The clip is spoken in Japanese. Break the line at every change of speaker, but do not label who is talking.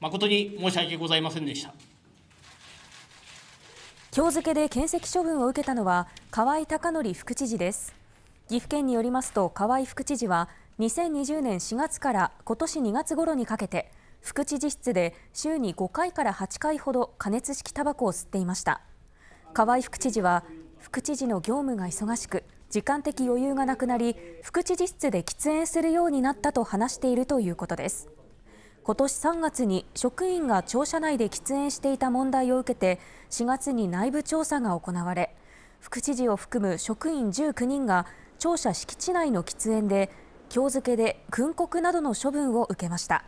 誠に申し訳ございませんでした
今日付で検責処分を受けたのは河合貴則副知事です岐阜県によりますと河合副知事は2020年4月から今年2月頃にかけて副知事室で週に5回から8回ほど加熱式タバコを吸っていました河合副知事は副知事の業務が忙しく時間的余裕がなくなり副知事室で喫煙するようになったと話しているということです今年3月に職員が庁舎内で喫煙していた問題を受けて4月に内部調査が行われ副知事を含む職員19人が庁舎敷地内の喫煙で今日付で訓告などの処分を受けました。